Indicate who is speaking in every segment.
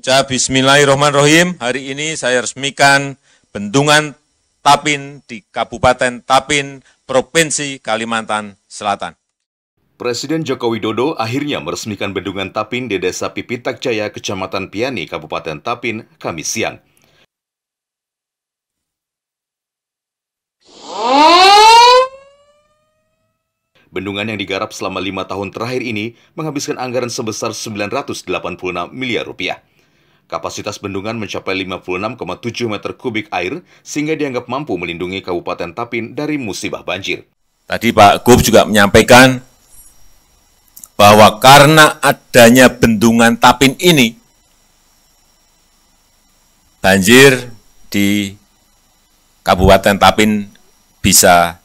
Speaker 1: mengucap bismillahirrahmanirrahim. Hari ini saya resmikan bendungan Tapin di Kabupaten Tapin,
Speaker 2: Provinsi Kalimantan Selatan. Presiden Joko Widodo akhirnya meresmikan bendungan Tapin di Desa Pipitak Jaya, Kecamatan Piani, Kabupaten Tapin, Kamis siang. Bendungan yang digarap selama lima tahun terakhir ini menghabiskan anggaran sebesar 986 miliar rupiah. Kapasitas bendungan mencapai 56,7 meter kubik air sehingga dianggap mampu melindungi Kabupaten Tapin dari musibah banjir. Tadi Pak Gub juga
Speaker 1: menyampaikan bahwa karena adanya bendungan Tapin ini, banjir di Kabupaten Tapin bisa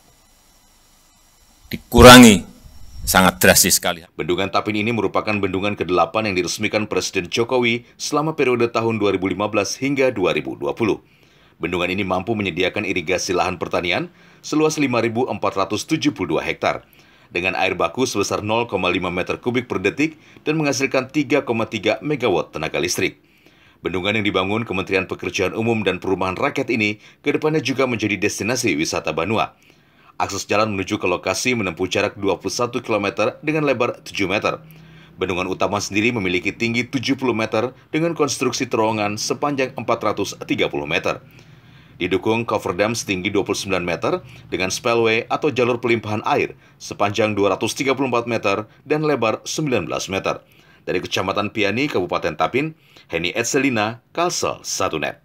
Speaker 1: dikurangi sangat drastis sekali.
Speaker 2: Bendungan Tapin ini merupakan bendungan ke-8 yang diresmikan Presiden Jokowi selama periode tahun 2015 hingga 2020. Bendungan ini mampu menyediakan irigasi lahan pertanian seluas 5.472 hektar dengan air baku sebesar 0,5 meter kubik per detik dan menghasilkan 3,3 megawatt tenaga listrik. Bendungan yang dibangun Kementerian Pekerjaan Umum dan Perumahan Rakyat ini kedepannya juga menjadi destinasi wisata Banua. Akses jalan menuju ke lokasi menempuh jarak 21 km dengan lebar 7 meter. Bendungan utama sendiri memiliki tinggi 70 meter dengan konstruksi terowongan sepanjang 430 meter. Didukung cover dam setinggi 29 meter dengan spillway atau jalur pelimpahan air sepanjang 234 meter dan lebar 19 meter. Dari Kecamatan Piani, Kabupaten Tapin, Heni Etselina, Kalsel, 1 Net.